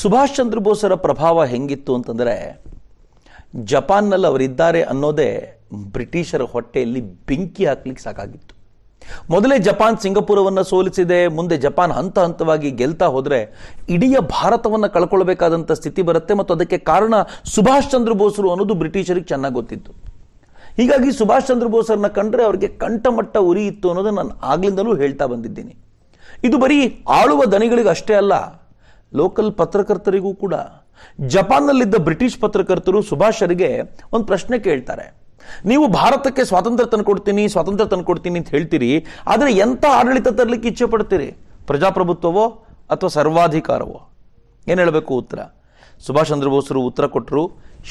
ಸುಭಾಷ್ ಚಂದ್ರ ಬೋಸರ ಪ್ರಭಾವ ಹೆಂಗಿತ್ತು ಅಂತಂದರೆ ಜಪಾನ್ನಲ್ಲಿ ಅವರಿದ್ದಾರೆ ಅನ್ನೋದೇ ಬ್ರಿಟಿಷರ ಹೊಟ್ಟೆಯಲ್ಲಿ ಬೆಂಕಿ ಹಾಕ್ಲಿಕ್ಕೆ ಸಾಕಾಗಿತ್ತು ಮೊದಲೇ ಜಪಾನ್ ಸಿಂಗಪುರವನ್ನು ಸೋಲಿಸಿದೆ ಮುಂದೆ ಜಪಾನ್ ಹಂತ ಹಂತವಾಗಿ ಗೆಲ್ತಾ ಹೋದರೆ ಇಡೀ ಭಾರತವನ್ನು ಕಳ್ಕೊಳ್ಬೇಕಾದಂಥ ಸ್ಥಿತಿ ಬರುತ್ತೆ ಮತ್ತು ಅದಕ್ಕೆ ಕಾರಣ ಸುಭಾಷ್ ಚಂದ್ರ ಬೋಸರು ಅನ್ನೋದು ಬ್ರಿಟಿಷರಿಗೆ ಚೆನ್ನಾಗಿ ಗೊತ್ತಿತ್ತು ಹೀಗಾಗಿ ಸುಭಾಷ್ ಚಂದ್ರ ಬೋಸರನ್ನ ಕಂಡ್ರೆ ಅವರಿಗೆ ಕಂಠಮಟ್ಟ ಉರಿ ಇತ್ತು ಅನ್ನೋದು ನಾನು ಆಗ್ಲಿಂದಲೂ ಹೇಳ್ತಾ ಬಂದಿದ್ದೀನಿ ಇದು ಬರೀ ಆಳುವ ದನಿಗಳಿಗೆ ಅಷ್ಟೇ ಅಲ್ಲ ಲೋಕಲ್ ಪತ್ರಕರ್ತರಿಗೂ ಕೂಡ ಜಪಾನ್ನಲ್ಲಿದ್ದ ಬ್ರಿಟಿಷ್ ಪತ್ರಕರ್ತರು ಸುಭಾಷರಿಗೆ ಒಂದು ಪ್ರಶ್ನೆ ಕೇಳ್ತಾರೆ ನೀವು ಭಾರತಕ್ಕೆ ಸ್ವಾತಂತ್ರ್ಯ ಕೊಡ್ತೀನಿ ಸ್ವಾತಂತ್ರ್ಯ ತಂದು ಕೊಡ್ತೀನಿ ಅಂತ ಹೇಳ್ತೀರಿ ಆದರೆ ಎಂಥ ಆಡಳಿತ ತರಲಿಕ್ಕೆ ಇಚ್ಛೆ ಪಡ್ತೀರಿ ಪ್ರಜಾಪ್ರಭುತ್ವವೋ ಅಥವಾ ಸರ್ವಾಧಿಕಾರವೋ ಏನು ಹೇಳಬೇಕು ಉತ್ತರ ಸುಭಾಷ್ ಚಂದ್ರ ಬೋಸರು ಉತ್ತರ ಕೊಟ್ಟರು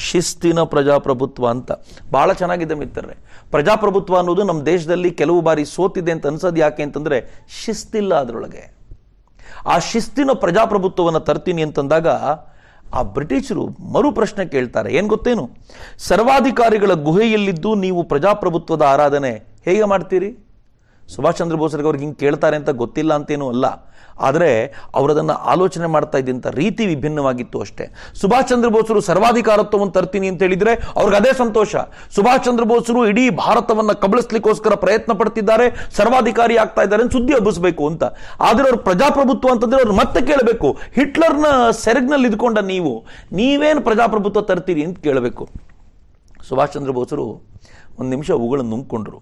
ಶಿಸ್ತಿನ ಪ್ರಜಾಪ್ರಭುತ್ವ ಅಂತ ಭಾಳ ಚೆನ್ನಾಗಿದೆ ಮಿತ್ರರೇ ಪ್ರಜಾಪ್ರಭುತ್ವ ಅನ್ನೋದು ನಮ್ಮ ದೇಶದಲ್ಲಿ ಕೆಲವು ಬಾರಿ ಸೋತಿದೆ ಅಂತ ಅನ್ಸೋದು ಯಾಕೆ ಅಂತಂದರೆ ಶಿಸ್ತಿಲ್ಲ ಅದರೊಳಗೆ ಆ ಶಿಸ್ತಿನ ಪ್ರಜಾಪ್ರಭುತ್ವವನ್ನು ತರ್ತೀನಿ ಅಂತಂದಾಗ ಆ ಬ್ರಿಟಿಷರು ಮರು ಪ್ರಶ್ನೆ ಕೇಳ್ತಾರೆ ಏನು ಗೊತ್ತೇನು ಸರ್ವಾಧಿಕಾರಿಗಳ ಗುಹೆಯಲ್ಲಿದ್ದು ನೀವು ಪ್ರಜಾಪ್ರಭುತ್ವದ ಆರಾಧನೆ ಹೇಗೆ ಮಾಡ್ತೀರಿ ಸುಭಾಷ್ ಚಂದ್ರ ಬೋಸ್ ಅವ್ರಿಗೆ ಹಿಂಗೆ ಕೇಳ್ತಾರೆ ಅಂತ ಗೊತ್ತಿಲ್ಲ ಅಂತೇನೂ ಅಲ್ಲ ಆದರೆ ಅವರದನ್ನು ಆಲೋಚನೆ ಮಾಡ್ತಾ ಇದ್ದಂಥ ರೀತಿ ವಿಭಿನ್ನವಾಗಿತ್ತು ಅಷ್ಟೇ ಸುಭಾಷ್ ಚಂದ್ರ ಬೋಸರು ಸರ್ವಾಧಿಕಾರತ್ವವನ್ನು ತರ್ತೀನಿ ಅಂತ ಹೇಳಿದರೆ ಅವ್ರಿಗೆ ಅದೇ ಸಂತೋಷ ಸುಭಾಷ್ ಚಂದ್ರ ಬೋಸರು ಇಡೀ ಭಾರತವನ್ನು ಕಬಳಿಸ್ಲಿಕ್ಕೋಸ್ಕರ ಪ್ರಯತ್ನ ಪಡ್ತಿದ್ದಾರೆ ಸರ್ವಾಧಿಕಾರಿ ಆಗ್ತಾ ಇದ್ದಾರೆ ಸುದ್ದಿ ಹಬ್ಬಿಸಬೇಕು ಅಂತ ಆದರೆ ಅವ್ರು ಪ್ರಜಾಪ್ರಭುತ್ವ ಅಂತಂದ್ರೆ ಅವ್ರು ಮತ್ತೆ ಕೇಳಬೇಕು ಹಿಟ್ಲರ್ನ ಸೆರಗ್ನಲ್ಲಿ ಇದ್ಕೊಂಡ ನೀವು ನೀವೇನು ಪ್ರಜಾಪ್ರಭುತ್ವ ತರ್ತೀರಿ ಅಂತ ಕೇಳಬೇಕು ಸುಭಾಷ್ ಚಂದ್ರ ಬೋಸರು ಒಂದು ನಿಮಿಷ ಅವುಗಳನ್ನು ನುಂಗ್ಕೊಂಡ್ರು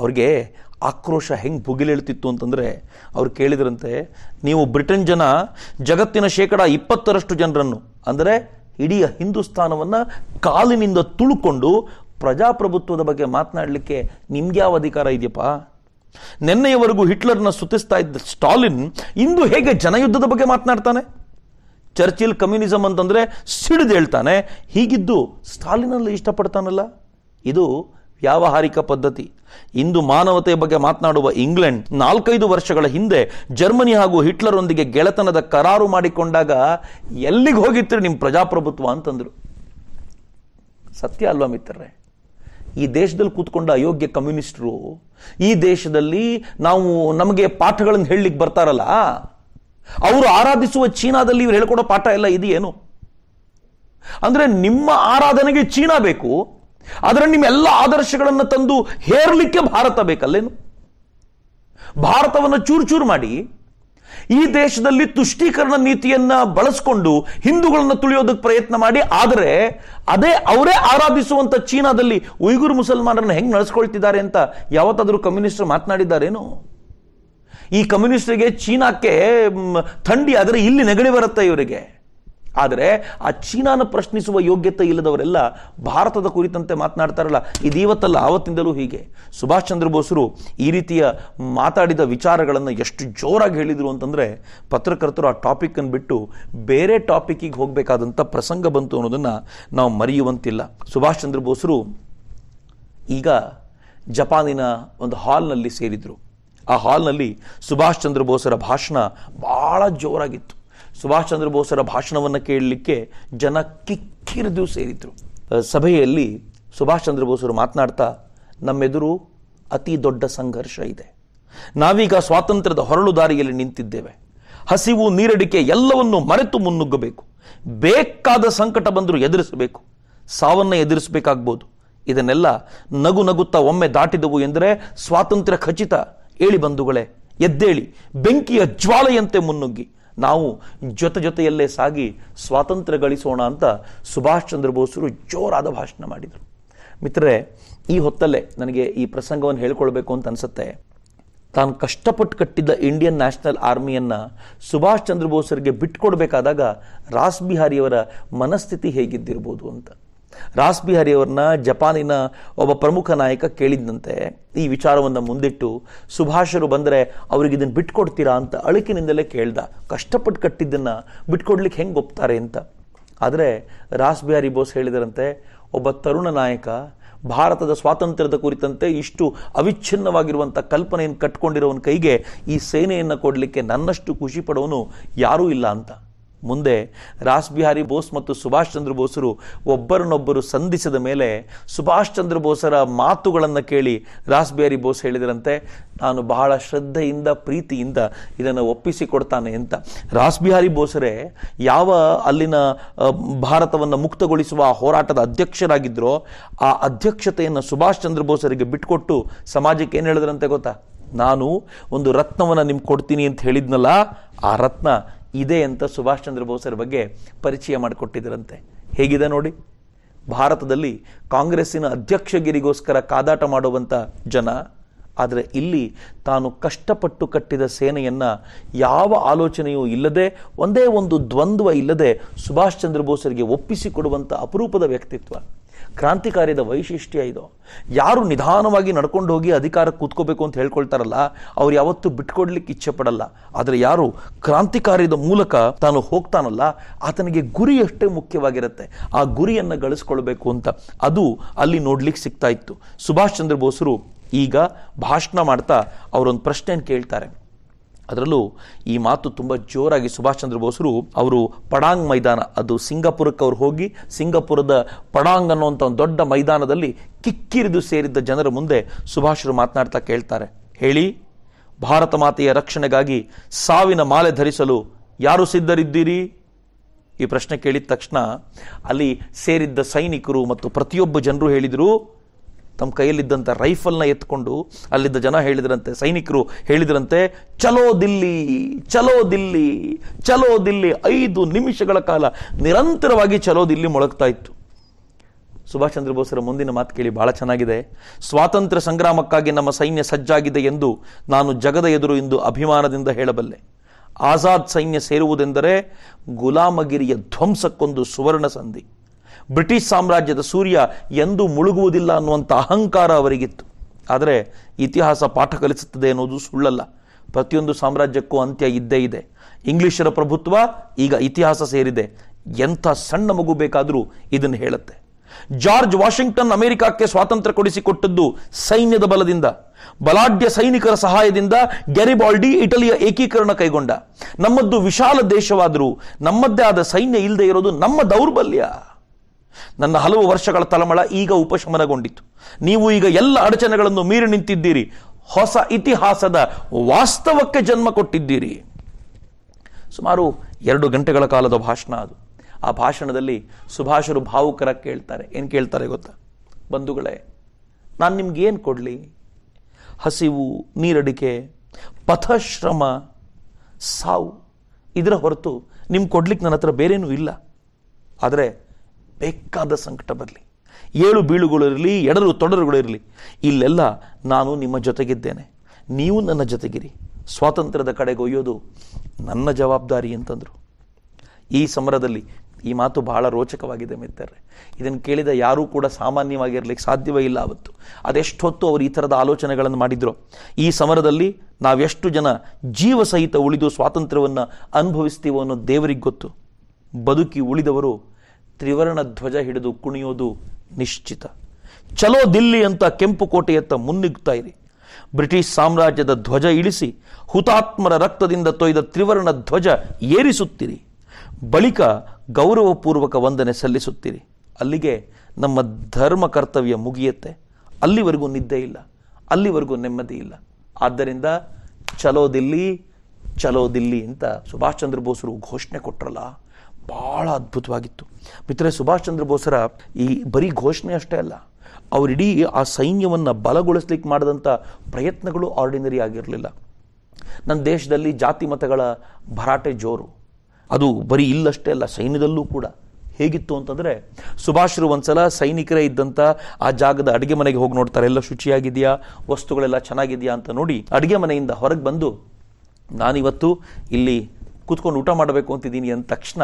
ಅವ್ರಿಗೆ ಆಕ್ರೋಶ ಹೆಂಗೆ ಭುಗಿಲೇಳ್ತಿತ್ತು ಅಂತಂದರೆ ಅವ್ರು ಕೇಳಿದ್ರಂತೆ ನೀವು ಬ್ರಿಟನ್ ಜನ ಜಗತ್ತಿನ ಶೇಕಡ ಇಪ್ಪತ್ತರಷ್ಟು ಜನರನ್ನು ಅಂದರೆ ಇಡೀ ಹಿಂದೂಸ್ತಾನವನ್ನು ಕಾಲಿನಿಂದ ತುಳುಕೊಂಡು ಪ್ರಜಾಪ್ರಭುತ್ವದ ಬಗ್ಗೆ ಮಾತನಾಡಲಿಕ್ಕೆ ನಿಮ್ಗೆ ಯಾವ ಅಧಿಕಾರ ಇದೆಯಪ್ಪ ನಿನ್ನೆಯವರೆಗೂ ಹಿಟ್ಲರ್ನ ಸುತ್ತಿಸ್ತಾ ಇದ್ದ ಸ್ಟಾಲಿನ್ ಇಂದು ಹೇಗೆ ಜನಯುದ್ಧದ ಬಗ್ಗೆ ಮಾತನಾಡ್ತಾನೆ ಚರ್ಚಿಲ್ ಕಮ್ಯುನಿಸಮ್ ಅಂತಂದರೆ ಸಿಡಿದೇಳ್ತಾನೆ ಹೇಳ್ತಾನೆ ಹೀಗಿದ್ದು ಸ್ಟಾಲಿನಲ್ಲಿ ಇಷ್ಟಪಡ್ತಾನಲ್ಲ ಇದು ವ್ಯಾವಹಾರಿಕ ಪದ್ಧತಿ ಇಂದು ಮಾನವತೆ ಬಗ್ಗೆ ಮಾತನಾಡುವ ಇಂಗ್ಲೆಂಡ್ ನಾಲ್ಕೈದು ವರ್ಷಗಳ ಹಿಂದೆ ಜರ್ಮನಿ ಹಾಗೂ ಹಿಟ್ಲರೊಂದಿಗೆ ಗೆಳೆತನದ ಕರಾರು ಮಾಡಿಕೊಂಡಾಗ ಎಲ್ಲಿಗೆ ಹೋಗಿತ್ತು ನಿಮ್ಮ ಪ್ರಜಾಪ್ರಭುತ್ವ ಅಂತಂದ್ರು ಸತ್ಯ ಅಲ್ವಾ ಮಿತ್ರರೇ ಈ ದೇಶದಲ್ಲಿ ಕೂತ್ಕೊಂಡ ಅಯೋಗ್ಯ ಕಮ್ಯುನಿಸ್ಟರು ಈ ದೇಶದಲ್ಲಿ ನಾವು ನಮಗೆ ಪಾಠಗಳನ್ನು ಹೇಳಲಿಕ್ಕೆ ಬರ್ತಾರಲ್ಲ ಅವರು ಆರಾಧಿಸುವ ಚೀನಾದಲ್ಲಿ ಇವ್ರು ಹೇಳ್ಕೊಡೋ ಪಾಠ ಎಲ್ಲ ಇದೆಯೇನು ಅಂದರೆ ನಿಮ್ಮ ಆರಾಧನೆಗೆ ಚೀನಾ ಬೇಕು ಆದರೆ ನಿಮ್ಮೆಲ್ಲ ಆದರ್ಶಗಳನ್ನು ತಂದು ಹೇರಲಿಕ್ಕೆ ಭಾರತ ಬೇಕಲ್ಲೇನು ಭಾರತವನ್ನು ಚೂರು ಚೂರು ಮಾಡಿ ಈ ದೇಶದಲ್ಲಿ ತುಷ್ಟೀಕರಣ ನೀತಿಯನ್ನ ಬಳಸ್ಕೊಂಡು ಹಿಂದೂಗಳನ್ನು ತುಳಿಯೋದಕ್ಕೆ ಪ್ರಯತ್ನ ಮಾಡಿ ಆದರೆ ಅದೇ ಅವರೇ ಆರಾಧಿಸುವಂತ ಚೀನಾದಲ್ಲಿ ಉಯ್ಗುರ್ ಮುಸಲ್ಮಾನರನ್ನ ಹೆಂಗ್ ನಡೆಸ್ಕೊಳ್ತಿದ್ದಾರೆ ಅಂತ ಯಾವತ್ತಾದರೂ ಕಮ್ಯುನಿಸ್ಟ್ ಮಾತನಾಡಿದ್ದಾರೇನು ಈ ಕಮ್ಯುನಿಸ್ಟ್ರಿಗೆ ಚೀನಾಕ್ಕೆ ಥಂಡಿ ಆದರೆ ಇಲ್ಲಿ ನೆಗಡಿ ಬರುತ್ತೆ ಇವರಿಗೆ ಆದರೆ ಆ ಚೀನಾನ ಪ್ರಶ್ನಿಸುವ ಯೋಗ್ಯತೆ ಇಲ್ಲದವರೆಲ್ಲ ಭಾರತದ ಕುರಿತಂತೆ ಮಾತನಾಡ್ತಾರಲ್ಲ ಇದೀವತ್ತಲ್ಲ ಆವತ್ತಿಂದಲೂ ಹೀಗೆ ಸುಭಾಷ್ ಚಂದ್ರ ಬೋಸರು ಈ ರೀತಿಯ ಮಾತಾಡಿದ ವಿಚಾರಗಳನ್ನು ಎಷ್ಟು ಜೋರಾಗಿ ಹೇಳಿದರು ಅಂತಂದರೆ ಪತ್ರಕರ್ತರು ಆ ಟಾಪಿಕನ್ನು ಬಿಟ್ಟು ಬೇರೆ ಟಾಪಿಕ್ಕಿಗೆ ಹೋಗಬೇಕಾದಂಥ ಪ್ರಸಂಗ ಬಂತು ಅನ್ನೋದನ್ನು ನಾವು ಮರೆಯುವಂತಿಲ್ಲ ಸುಭಾಷ್ ಚಂದ್ರ ಬೋಸರು ಈಗ ಜಪಾನಿನ ಒಂದು ಹಾಲ್ನಲ್ಲಿ ಸೇರಿದರು ಆ ಹಾಲ್ನಲ್ಲಿ ಸುಭಾಷ್ ಚಂದ್ರ ಬೋಸರ ಭಾಷಣ ಭಾಳ ಜೋರಾಗಿತ್ತು ಸುಭಾಷ್ ಚಂದ್ರ ಬೋಸರ ಭಾಷಣವನ್ನು ಕೇಳಲಿಕ್ಕೆ ಜನ ಕಿಕ್ಕಿರಿದು ಸೇರಿದರು ಸಭೆಯಲ್ಲಿ ಸುಭಾಷ್ ಚಂದ್ರ ಬೋಸರು ಮಾತನಾಡ್ತಾ ನಮ್ಮೆದುರು ಅತಿ ದೊಡ್ಡ ಸಂಘರ್ಷ ಇದೆ ನಾವೀಗ ಸ್ವಾತಂತ್ರ್ಯದ ಹೊರಳು ದಾರಿಯಲ್ಲಿ ನಿಂತಿದ್ದೇವೆ ಹಸಿವು ನೀರಡಿಕೆ ಎಲ್ಲವನ್ನು ಮರೆತು ಮುನ್ನುಗ್ಗಬೇಕು ಬೇಕಾದ ಸಂಕಟ ಬಂದರೂ ಎದುರಿಸಬೇಕು ಸಾವನ್ನ ಎದುರಿಸಬೇಕಾಗ್ಬೋದು ಇದನ್ನೆಲ್ಲ ನಗು ನಗುತ್ತಾ ಒಮ್ಮೆ ದಾಟಿದವು ಎಂದರೆ ಸ್ವಾತಂತ್ರ್ಯ ಖಚಿತ ಏಳಿ ಬಂಧುಗಳೇ ಎದ್ದೇಳಿ ಬೆಂಕಿಯ ಜ್ವಾಲೆಯಂತೆ ಮುನ್ನುಗ್ಗಿ ನಾವು ಜೊತೆ ಜೊತೆಯಲ್ಲೇ ಸಾಗಿ ಸ್ವಾತಂತ್ರ್ಯ ಗಳಿಸೋಣ ಅಂತ ಸುಭಾಷ್ ಚಂದ್ರ ಬೋಸರು ಜೋರಾದ ಭಾಷಣ ಮಾಡಿದರು ಮಿತ್ರರೇ ಈ ಹೊತ್ತಲ್ಲೇ ನನಗೆ ಈ ಪ್ರಸಂಗವನ್ನು ಹೇಳ್ಕೊಳ್ಬೇಕು ಅಂತ ಅನಿಸುತ್ತೆ ತಾನು ಕಷ್ಟಪಟ್ಟು ಕಟ್ಟಿದ್ದ ಇಂಡಿಯನ್ ನ್ಯಾಷನಲ್ ಆರ್ಮಿಯನ್ನು ಸುಭಾಷ್ ಚಂದ್ರ ಬೋಸರಿಗೆ ಬಿಟ್ಕೊಡ್ಬೇಕಾದಾಗ ರಾಸ್ ಬಿಹಾರಿಯವರ ಮನಸ್ಥಿತಿ ಹೇಗಿದ್ದಿರ್ಬೋದು ಅಂತ ರಾಸ್ ಬಿಹಾರಿ ಜಪಾನಿನ ಒಬ್ಬ ಪ್ರಮುಖ ನಾಯಕ ಕೇಳಿದಂತೆ ಈ ವಿಚಾರವನ್ನು ಮುಂದಿಟ್ಟು ಸುಭಾಷರು ಬಂದರೆ ಅವ್ರಿಗೆ ಇದನ್ನು ಬಿಟ್ಕೊಡ್ತೀರಾ ಅಂತ ಅಳಕಿನಿಂದಲೇ ಕೇಳ್ದ ಕಷ್ಟಪಟ್ಟು ಕಟ್ಟಿದ್ದನ್ನು ಬಿಟ್ಕೊಡ್ಲಿಕ್ಕೆ ಹೆಂಗೆ ಒಪ್ತಾರೆ ಅಂತ ಆದರೆ ರಾಸ್ ಬಿಹಾರಿ ಬೋಸ್ ಹೇಳಿದರಂತೆ ಒಬ್ಬ ತರುಣ ನಾಯಕ ಭಾರತದ ಸ್ವಾತಂತ್ರ್ಯದ ಕುರಿತಂತೆ ಇಷ್ಟು ಅವಿಚ್ಛಿನ್ನವಾಗಿರುವಂಥ ಕಲ್ಪನೆಯನ್ನು ಕಟ್ಕೊಂಡಿರೋವನ ಕೈಗೆ ಈ ಸೇನೆಯನ್ನು ಕೊಡಲಿಕ್ಕೆ ನನ್ನಷ್ಟು ಖುಷಿ ಪಡೋನು ಯಾರೂ ಇಲ್ಲ ಅಂತ ಮುಂದೆ ರಾಸ್ ಬಿಹಾರಿ ಬೋಸ್ ಮತ್ತು ಸುಭಾಷ್ ಚಂದ್ರ ಬೋಸರು ಒಬ್ಬರನ್ನೊಬ್ಬರು ಸಂಧಿಸಿದ ಮೇಲೆ ಸುಭಾಷ್ ಚಂದ್ರ ಬೋಸರ ಮಾತುಗಳನ್ನು ಕೇಳಿ ರಾಸ್ ಬಿಹಾರಿ ಬೋಸ್ ಹೇಳಿದರಂತೆ ನಾನು ಬಹಳ ಶ್ರದ್ಧೆಯಿಂದ ಪ್ರೀತಿಯಿಂದ ಇದನ್ನು ಒಪ್ಪಿಸಿಕೊಡ್ತಾನೆ ಅಂತ ರಾಸ್ ಬಿಹಾರಿ ಬೋಸರೇ ಯಾವ ಅಲ್ಲಿನ ಭಾರತವನ್ನು ಮುಕ್ತಗೊಳಿಸುವ ಹೋರಾಟದ ಅಧ್ಯಕ್ಷರಾಗಿದ್ದರೋ ಆ ಅಧ್ಯಕ್ಷತೆಯನ್ನು ಸುಭಾಷ್ ಚಂದ್ರ ಬೋಸರಿಗೆ ಬಿಟ್ಟುಕೊಟ್ಟು ಸಮಾಜಕ್ಕೆ ಏನು ಹೇಳಿದ್ರಂತೆ ಗೊತ್ತಾ ನಾನು ಒಂದು ರತ್ನವನ್ನು ನಿಮ್ಗೆ ಕೊಡ್ತೀನಿ ಅಂತ ಹೇಳಿದ್ನಲ್ಲ ಆ ರತ್ನ ಇದೆ ಅಂತ ಸುಭಾಷ್ ಚಂದ್ರ ಬೋಸರ ಬಗ್ಗೆ ಪರಿಚಯ ಮಾಡಿಕೊಟ್ಟಿದ್ದರಂತೆ ಹೇಗಿದೆ ನೋಡಿ ಭಾರತದಲ್ಲಿ ಕಾಂಗ್ರೆಸ್ಸಿನ ಅಧ್ಯಕ್ಷಗಿರಿಗೋಸ್ಕರ ಕಾದಾಟ ಮಾಡುವಂಥ ಜನ ಆದರೆ ಇಲ್ಲಿ ತಾನು ಕಷ್ಟಪಟ್ಟು ಕಟ್ಟಿದ ಸೇನೆಯನ್ನು ಯಾವ ಆಲೋಚನೆಯೂ ಇಲ್ಲದೆ ಒಂದೇ ಒಂದು ದ್ವಂದ್ವ ಇಲ್ಲದೆ ಸುಭಾಷ್ ಚಂದ್ರ ಬೋಸರಿಗೆ ಒಪ್ಪಿಸಿಕೊಡುವಂಥ ಅಪರೂಪದ ವ್ಯಕ್ತಿತ್ವ ಕ್ರಾಂತಿಕಾರ್ಯದ ವೈಶಿಷ್ಟ್ಯ ಇದು ಯಾರು ನಿಧಾನವಾಗಿ ನಡ್ಕೊಂಡು ಹೋಗಿ ಅಧಿಕಾರ ಕೂತ್ಕೋಬೇಕು ಅಂತ ಹೇಳ್ಕೊಳ್ತಾರಲ್ಲ ಅವ್ರು ಯಾವತ್ತೂ ಬಿಟ್ಕೊಡ್ಲಿಕ್ಕೆ ಇಚ್ಛೆ ಪಡಲ್ಲ ಆದರೆ ಯಾರು ಕ್ರಾಂತಿಕಾರ್ಯದ ಮೂಲಕ ತಾನು ಹೋಗ್ತಾನಲ್ಲ ಆತನಿಗೆ ಗುರಿ ಅಷ್ಟೇ ಮುಖ್ಯವಾಗಿರುತ್ತೆ ಆ ಗುರಿಯನ್ನು ಗಳಿಸ್ಕೊಳ್ಬೇಕು ಅಂತ ಅದು ಅಲ್ಲಿ ನೋಡ್ಲಿಕ್ಕೆ ಸಿಗ್ತಾ ಇತ್ತು ಸುಭಾಷ್ ಚಂದ್ರ ಬೋಸರು ಈಗ ಭಾಷಣ ಮಾಡ್ತಾ ಅವರೊಂದು ಪ್ರಶ್ನೆಯನ್ನು ಕೇಳ್ತಾರೆ ಅದರಲ್ಲೂ ಈ ಮಾತು ತುಂಬ ಜೋರಾಗಿ ಸುಭಾಷ್ ಚಂದ್ರ ಬೋಸರು ಅವರು ಪಡಾಂಗ್ ಮೈದಾನ ಅದು ಸಿಂಗಾಪುರಕ್ಕೆ ಅವರು ಹೋಗಿ ಸಿಂಗಾಪುರದ ಪಡಾಂಗ್ ಅನ್ನುವಂಥ ಒಂದು ದೊಡ್ಡ ಮೈದಾನದಲ್ಲಿ ಕಿಕ್ಕಿರಿದು ಸೇರಿದ್ದ ಜನರ ಮುಂದೆ ಸುಭಾಷರು ಮಾತನಾಡ್ತಾ ಕೇಳ್ತಾರೆ ಹೇಳಿ ಭಾರತ ಮಾತೆಯ ರಕ್ಷಣೆಗಾಗಿ ಸಾವಿನ ಮಾಲೆ ಧರಿಸಲು ಯಾರು ಸಿದ್ಧರಿದ್ದೀರಿ ಈ ಪ್ರಶ್ನೆ ಕೇಳಿದ ತಕ್ಷಣ ಅಲ್ಲಿ ಸೇರಿದ್ದ ಸೈನಿಕರು ಮತ್ತು ಪ್ರತಿಯೊಬ್ಬ ಜನರು ಹೇಳಿದರು ತಮ್ಮ ಕೈಯಲ್ಲಿದ್ದಂಥ ರೈಫಲ್ನ ಎತ್ಕೊಂಡು ಅಲ್ಲಿದ್ದ ಜನ ಹೇಳಿದ್ರಂತೆ ಸೈನಿಕರು ಹೇಳಿದ್ರಂತೆ ಚಲೋ ದಿಲ್ಲಿ ಚಲೋ ದಿಲ್ಲಿ ಚಲೋ ದಿಲ್ಲಿ ಐದು ನಿಮಿಷಗಳ ಕಾಲ ನಿರಂತರವಾಗಿ ಚಲೋ ದಿಲ್ಲಿ ಮೊಳಗ್ತಾ ಇತ್ತು ಸುಭಾಷ್ ಚಂದ್ರ ಬೋಸರ ಮುಂದಿನ ಮಾತು ಕೇಳಿ ಬಹಳ ಚೆನ್ನಾಗಿದೆ ಸ್ವಾತಂತ್ರ್ಯ ಸಂಗ್ರಾಮಕ್ಕಾಗಿ ನಮ್ಮ ಸೈನ್ಯ ಸಜ್ಜಾಗಿದೆ ಎಂದು ನಾನು ಜಗದ ಎದುರು ಇಂದು ಅಭಿಮಾನದಿಂದ ಹೇಳಬಲ್ಲೆ ಆಜಾದ್ ಸೈನ್ಯ ಸೇರುವುದೆಂದರೆ ಗುಲಾಮಗಿರಿಯ ಧ್ವಂಸಕ್ಕೊಂದು ಸುವರ್ಣ ಸಂಧಿ ಬ್ರಿಟಿಷ್ ಸಾಮ್ರಾಜ್ಯದ ಸೂರ್ಯ ಎಂದೂ ಮುಳುಗುವುದಿಲ್ಲ ಅನ್ನುವಂಥ ಅಹಂಕಾರ ಅವರಿಗಿತ್ತು ಆದರೆ ಇತಿಹಾಸ ಪಾಠ ಕಲಿಸುತ್ತದೆ ಅನ್ನೋದು ಸುಳ್ಳಲ್ಲ ಪ್ರತಿಯೊಂದು ಸಾಮ್ರಾಜ್ಯಕ್ಕೂ ಅಂತ್ಯ ಇದ್ದೇ ಇದೆ ಇಂಗ್ಲಿಷರ ಪ್ರಭುತ್ವ ಈಗ ಇತಿಹಾಸ ಸೇರಿದೆ ಎಂಥ ಸಣ್ಣ ಮಗು ಬೇಕಾದರೂ ಇದನ್ನು ಹೇಳುತ್ತೆ ಜಾರ್ಜ್ ವಾಷಿಂಗ್ಟನ್ ಅಮೆರಿಕಕ್ಕೆ ಸ್ವಾತಂತ್ರ್ಯ ಕೊಡಿಸಿಕೊಟ್ಟದ್ದು ಸೈನ್ಯದ ಬಲದಿಂದ ಬಲಾಢ್ಯ ಸೈನಿಕರ ಸಹಾಯದಿಂದ ಗೆರಿಬಾಲ್ಡಿ ಇಟಲಿಯ ಏಕೀಕರಣ ಕೈಗೊಂಡ ನಮ್ಮದ್ದು ವಿಶಾಲ ದೇಶವಾದರೂ ನಮ್ಮದ್ದೇ ಆದ ಸೈನ್ಯ ಇಲ್ಲದೆ ಇರೋದು ನಮ್ಮ ದೌರ್ಬಲ್ಯ ನನ್ನ ಹಲವು ವರ್ಷಗಳ ತಲಮಳ ಈಗ ಉಪಶಮನಗೊಂಡಿತು ನೀವು ಈಗ ಎಲ್ಲ ಅಡಚಣೆಗಳನ್ನು ಮೀರಿ ನಿಂತಿದ್ದೀರಿ ಹೊಸ ಇತಿಹಾಸದ ವಾಸ್ತವಕ್ಕೆ ಜನ್ಮ ಕೊಟ್ಟಿದ್ದೀರಿ ಸುಮಾರು ಎರಡು ಗಂಟೆಗಳ ಕಾಲದ ಭಾಷಣ ಅದು ಆ ಭಾಷಣದಲ್ಲಿ ಸುಭಾಷರು ಭಾವುಕರ ಕೇಳ್ತಾರೆ ಏನು ಕೇಳ್ತಾರೆ ಗೊತ್ತಾ ಬಂಧುಗಳೇ ನಾನು ನಿಮ್ಗೆ ಏನು ಕೊಡಲಿ ಹಸಿವು ನೀರಡಿಕೆ ಪಥಶ್ರಮ ಸಾವು ಇದರ ಹೊರತು ನಿಮ್ಗೆ ಕೊಡ್ಲಿಕ್ಕೆ ನನ್ನ ಹತ್ರ ಬೇರೇನೂ ಇಲ್ಲ ಆದರೆ ಬೇಕಾದ ಸಂಕಟ ಬರಲಿ ಏಳು ಬೀಳುಗಳಿರಲಿ ಎಡರು ತೊಡರುಗಳಿರಲಿ ಇಲ್ಲೆಲ್ಲ ನಾನು ನಿಮ್ಮ ಜೊತೆಗಿದ್ದೇನೆ ನೀವು ನನ್ನ ಜೊತೆಗಿರಿ ಸ್ವಾತಂತ್ರ್ಯದ ಕಡೆಗೊಯ್ಯೋದು ನನ್ನ ಜವಾಬ್ದಾರಿ ಅಂತಂದರು ಈ ಸಮರದಲ್ಲಿ ಈ ಮಾತು ಬಹಳ ರೋಚಕವಾಗಿದೆ ಮಿತ್ತರೆ ಇದನ್ನು ಕೇಳಿದ ಯಾರೂ ಕೂಡ ಸಾಮಾನ್ಯವಾಗಿರಲಿಕ್ಕೆ ಸಾಧ್ಯವೇ ಇಲ್ಲ ಅವತ್ತು ಅದೆಷ್ಟೊತ್ತು ಅವರು ಈ ಥರದ ಆಲೋಚನೆಗಳನ್ನು ಮಾಡಿದ್ರು ಈ ಸಮರದಲ್ಲಿ ನಾವೆಷ್ಟು ಜನ ಜೀವ ಸಹಿತ ಉಳಿದು ಸ್ವಾತಂತ್ರ್ಯವನ್ನು ಅನುಭವಿಸ್ತೀವೋ ಅನ್ನೋ ದೇವರಿಗೆ ಗೊತ್ತು ಬದುಕಿ ಉಳಿದವರು ತ್ರಿವರ್ಣ ಧ್ವಜ ಹಿಡಿದು ಕುಣಿಯೋದು ನಿಶ್ಚಿತ ಚಲೋ ದಿಲ್ಲಿ ಅಂತ ಕೆಂಪು ಕೋಟೆಯತ್ತ ಮುನ್ನುಗ್ತಾ ಇರಿ ಬ್ರಿಟಿಷ್ ಸಾಮ್ರಾಜ್ಯದ ಧ್ವಜ ಇಳಿಸಿ ಹುತಾತ್ಮರ ರಕ್ತದಿಂದ ತೊಯ್ದ ತ್ರಿವರ್ಣ ಧ್ವಜ ಏರಿಸುತ್ತೀರಿ ಬಳಿಕ ಗೌರವಪೂರ್ವಕ ವಂದನೆ ಸಲ್ಲಿಸುತ್ತೀರಿ ಅಲ್ಲಿಗೆ ನಮ್ಮ ಧರ್ಮ ಕರ್ತವ್ಯ ಮುಗಿಯುತ್ತೆ ಅಲ್ಲಿವರೆಗೂ ನಿದ್ದೆ ಇಲ್ಲ ಅಲ್ಲಿವರೆಗೂ ನೆಮ್ಮದಿ ಇಲ್ಲ ಆದ್ದರಿಂದ ಚಲೋ ದಿಲ್ಲಿ ಚಲೋ ದಿಲ್ಲಿ ಅಂತ ಸುಭಾಷ್ ಚಂದ್ರ ಬೋಸರು ಘೋಷಣೆ ಕೊಟ್ಟರಲ್ಲ ಭಾಳ ಅದ್ಭುತವಾಗಿತ್ತು ಮಿತ್ರ ಸುಭಾಷ್ ಚಂದ್ರ ಬೋಸರ ಈ ಬರೀ ಘೋಷಣೆ ಅಷ್ಟೇ ಅಲ್ಲ ಅವರಿಡೀ ಆ ಸೈನ್ಯವನ್ನು ಬಲಗೊಳಿಸ್ಲಿಕ್ಕೆ ಮಾಡಿದಂಥ ಪ್ರಯತ್ನಗಳು ಆರ್ಡಿನರಿ ಆಗಿರಲಿಲ್ಲ ನನ್ನ ದೇಶದಲ್ಲಿ ಜಾತಿ ಮತಗಳ ಭರಾಟೆ ಜೋರು ಅದು ಬರೀ ಇಲ್ಲಷ್ಟೇ ಅಲ್ಲ ಸೈನ್ಯದಲ್ಲೂ ಕೂಡ ಹೇಗಿತ್ತು ಅಂತಂದರೆ ಸುಭಾಷರು ಒಂದ್ಸಲ ಸೈನಿಕರೇ ಇದ್ದಂಥ ಆ ಜಾಗದ ಅಡುಗೆ ಮನೆಗೆ ಹೋಗಿ ನೋಡ್ತಾರೆ ಎಲ್ಲ ಶುಚಿಯಾಗಿದೆಯಾ ವಸ್ತುಗಳೆಲ್ಲ ಚೆನ್ನಾಗಿದೆಯಾ ಅಂತ ನೋಡಿ ಅಡುಗೆ ಮನೆಯಿಂದ ಹೊರಗೆ ಬಂದು ನಾನಿವತ್ತು ಇಲ್ಲಿ ಕೂತ್ಕೊಂಡು ಊಟ ಮಾಡಬೇಕು ಅಂತಿದ್ದೀನಿ ಅಂದ ತಕ್ಷಣ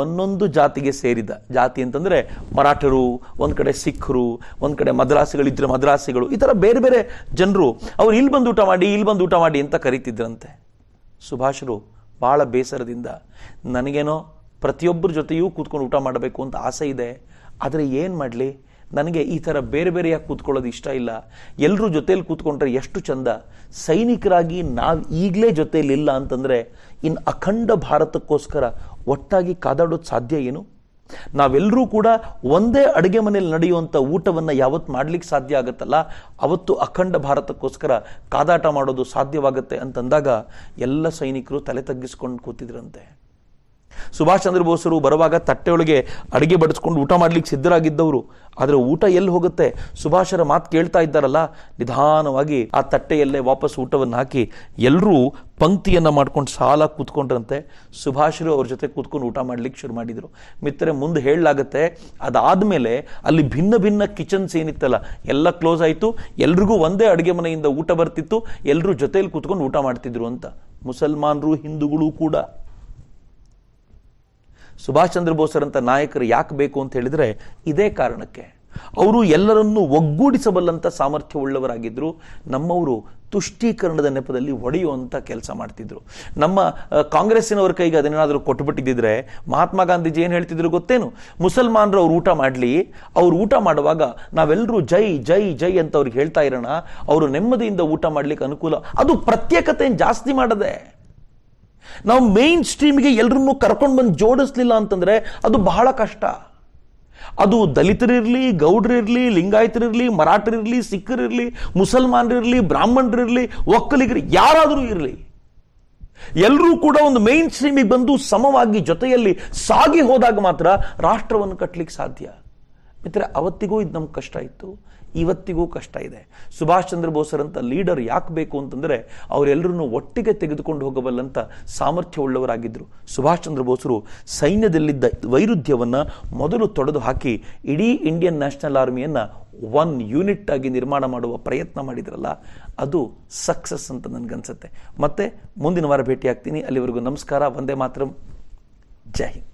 ಒಂದೊಂದು ಜಾತಿಗೆ ಸೇರಿದ ಜಾತಿ ಅಂತಂದರೆ ಮರಾಠರು ಒಂದು ಕಡೆ ಸಿಖ್ರು ಒಂದು ಕಡೆ ಮದ್ರಾಸಿಗಳಿದ್ದರೆ ಮದ್ರಾಸಿಗಳು ಈ ಥರ ಬೇರೆ ಬೇರೆ ಜನರು ಅವ್ರು ಇಲ್ಲಿ ಬಂದು ಊಟ ಮಾಡಿ ಇಲ್ಲಿ ಬಂದು ಊಟ ಮಾಡಿ ಅಂತ ಕರೀತಿದ್ರಂತೆ ಸುಭಾಷರು ಭಾಳ ಬೇಸರದಿಂದ ನನಗೇನೋ ಪ್ರತಿಯೊಬ್ಬರ ಜೊತೆಯೂ ಕೂತ್ಕೊಂಡು ಊಟ ಮಾಡಬೇಕು ಅಂತ ಆಸೆ ಇದೆ ಆದರೆ ಏನು ಮಾಡಲಿ ನನಗೆ ಈ ಥರ ಬೇರೆ ಬೇರೆಯಾಗಿ ಕೂತ್ಕೊಳ್ಳೋದು ಇಷ್ಟ ಇಲ್ಲ ಎಲ್ಲರೂ ಜೊತೇಲಿ ಕೂತ್ಕೊಂಡ್ರೆ ಎಷ್ಟು ಚಂದ ಸೈನಿಕರಾಗಿ ನಾವು ಈಗಲೇ ಇಲ್ಲ ಅಂತಂದರೆ ಇನ್ನು ಅಖಂಡ ಭಾರತಕ್ಕೋಸ್ಕರ ಒಟ್ಟಾಗಿ ಕಾದಾಡೋದು ಸಾಧ್ಯ ಏನು ನಾವೆಲ್ಲರೂ ಕೂಡ ಒಂದೇ ಅಡುಗೆ ಮನೆಯಲ್ಲಿ ನಡೆಯುವಂಥ ಊಟವನ್ನು ಯಾವತ್ತು ಮಾಡಲಿಕ್ಕೆ ಸಾಧ್ಯ ಆಗುತ್ತಲ್ಲ ಅವತ್ತು ಅಖಂಡ ಭಾರತಕ್ಕೋಸ್ಕರ ಕಾದಾಟ ಮಾಡೋದು ಸಾಧ್ಯವಾಗುತ್ತೆ ಅಂತಂದಾಗ ಎಲ್ಲ ಸೈನಿಕರು ತಲೆ ತಗ್ಗಿಸ್ಕೊಂಡು ಕೂತಿದ್ರಂತೆ ಸುಭಾಷ್ ಚಂದ್ರ ಬೋಸರು ಬರುವಾಗ ತಟ್ಟೆಯೊಳಗೆ ಅಡುಗೆ ಬಡಿಸ್ಕೊಂಡು ಊಟ ಮಾಡ್ಲಿಕ್ಕೆ ಸಿದ್ಧರಾಗಿದ್ದವರು ಆದರೆ ಊಟ ಎಲ್ಲಿ ಹೋಗುತ್ತೆ ಸುಭಾಷರ ಮಾತು ಕೇಳ್ತಾ ಇದ್ದಾರಲ್ಲ ನಿಧಾನವಾಗಿ ಆ ತಟ್ಟೆಯಲ್ಲೇ ವಾಪಸ್ ಊಟವನ್ನು ಹಾಕಿ ಎಲ್ಲರೂ ಪಂಕ್ತಿಯನ್ನು ಮಾಡ್ಕೊಂಡು ಸಾಲ ಕೂತ್ಕೊಂಡ್ರಂತೆ ಸುಭಾಷರು ಅವ್ರ ಜೊತೆ ಕೂತ್ಕೊಂಡು ಊಟ ಮಾಡ್ಲಿಕ್ಕೆ ಶುರು ಮಾಡಿದರು ಮಿತ್ರ ಮುಂದೆ ಹೇಳಲಾಗತ್ತೆ ಮೇಲೆ ಅಲ್ಲಿ ಭಿನ್ನ ಭಿನ್ನ ಕಿಚನ್ಸ್ ಏನಿತ್ತಲ್ಲ ಎಲ್ಲ ಕ್ಲೋಸ್ ಆಯಿತು ಎಲ್ರಿಗೂ ಒಂದೇ ಅಡುಗೆ ಮನೆಯಿಂದ ಊಟ ಬರ್ತಿತ್ತು ಎಲ್ಲರೂ ಜೊತೆಯಲ್ಲಿ ಕೂತ್ಕೊಂಡು ಊಟ ಮಾಡ್ತಿದ್ರು ಅಂತ ಮುಸಲ್ಮಾನರು ಹಿಂದೂಗಳು ಕೂಡ ಸುಭಾಷ್ ಚಂದ್ರ ಅಂತ ನಾಯಕರು ಯಾಕೆ ಬೇಕು ಅಂತ ಹೇಳಿದರೆ ಇದೇ ಕಾರಣಕ್ಕೆ ಅವರು ಎಲ್ಲರನ್ನೂ ಒಗ್ಗೂಡಿಸಬಲ್ಲಂಥ ಸಾಮರ್ಥ್ಯವುಳ್ಳವರಾಗಿದ್ದರು ನಮ್ಮವರು ತುಷ್ಟೀಕರಣದ ನೆಪದಲ್ಲಿ ಒಡೆಯುವಂಥ ಕೆಲಸ ಮಾಡ್ತಿದ್ರು ನಮ್ಮ ಕಾಂಗ್ರೆಸ್ಸಿನವ್ರ ಕೈಗೆ ಅದನ್ನೇನಾದರೂ ಕೊಟ್ಟುಬಿಟ್ಟಿದ್ದಿದ್ರೆ ಮಹಾತ್ಮ ಗಾಂಧೀಜಿ ಏನು ಹೇಳ್ತಿದ್ರು ಗೊತ್ತೇನು ಮುಸಲ್ಮಾನರು ಅವ್ರು ಊಟ ಮಾಡಲಿ ಅವ್ರು ಊಟ ಮಾಡುವಾಗ ನಾವೆಲ್ಲರೂ ಜೈ ಜೈ ಜೈ ಅಂತ ಅವ್ರಿಗೆ ಹೇಳ್ತಾ ಇರೋಣ ಅವರು ನೆಮ್ಮದಿಯಿಂದ ಊಟ ಮಾಡ್ಲಿಕ್ಕೆ ಅನುಕೂಲ ಅದು ಪ್ರತ್ಯೇಕತೆಯನ್ನು ಜಾಸ್ತಿ ಮಾಡದೆ ನಾವು ಮೇನ್ ಸ್ಟ್ರೀಮ್ಗೆ ಎಲ್ಲರನ್ನೂ ಕರ್ಕೊಂಡು ಬಂದು ಜೋಡಿಸ್ಲಿಲ್ಲ ಅಂತಂದರೆ ಅದು ಬಹಳ ಕಷ್ಟ ಅದು ದಲಿತರಿರಲಿ ಗೌಡ್ರಿರಲಿ ಲಿಂಗಾಯತರಿರಲಿ ಮರಾಠರಿರಲಿ ಸಿಖ್ಖರಿರಲಿ ಮುಸಲ್ಮಾನರಿರಲಿ ಬ್ರಾಹ್ಮಣರಿರಲಿ ಒಕ್ಕಲಿಗರು ಯಾರಾದರೂ ಇರಲಿ ಎಲ್ಲರೂ ಕೂಡ ಒಂದು ಮೇನ್ ಸ್ಟ್ರೀಮಿಗೆ ಬಂದು ಸಮವಾಗಿ ಜೊತೆಯಲ್ಲಿ ಸಾಗಿ ಹೋದಾಗ ಮಾತ್ರ ರಾಷ್ಟ್ರವನ್ನು ಕಟ್ಟಲಿಕ್ಕೆ ಸಾಧ್ಯ ಮಿತ್ರ ಅವತ್ತಿಗೂ ಇದು ನಮ್ಗೆ ಕಷ್ಟ ಇತ್ತು ಇವತ್ತಿಗೂ ಕಷ್ಟ ಇದೆ ಸುಭಾಷ್ ಚಂದ್ರ ಬೋಸರಂತ ಲೀಡರ್ ಯಾಕೆ ಬೇಕು ಅಂತಂದರೆ ಅವರೆಲ್ಲರನ್ನು ಒಟ್ಟಿಗೆ ತೆಗೆದುಕೊಂಡು ಹೋಗಬಲ್ಲಂಥ ಸಾಮರ್ಥ್ಯವುಳ್ಳವರಾಗಿದ್ದರು ಸುಭಾಷ್ ಚಂದ್ರ ಬೋಸರು ಸೈನ್ಯದಲ್ಲಿದ್ದ ವೈರುಧ್ಯವನ್ನು ಮೊದಲು ತೊಡೆದು ಹಾಕಿ ಇಡೀ ಇಂಡಿಯನ್ ನ್ಯಾಷನಲ್ ಆರ್ಮಿಯನ್ನು ಒನ್ ಯೂನಿಟ್ ಆಗಿ ನಿರ್ಮಾಣ ಮಾಡುವ ಪ್ರಯತ್ನ ಮಾಡಿದ್ರಲ್ಲ ಅದು ಸಕ್ಸಸ್ ಅಂತ ನನಗನ್ಸುತ್ತೆ ಮತ್ತೆ ಮುಂದಿನ ವಾರ ಭೇಟಿಯಾಗ್ತೀನಿ ಆಗ್ತೀನಿ ಅಲ್ಲಿವರೆಗೂ ನಮಸ್ಕಾರ ವಂದೇ ಮಾತ್ರ ಜೈ ಹಿಂದ್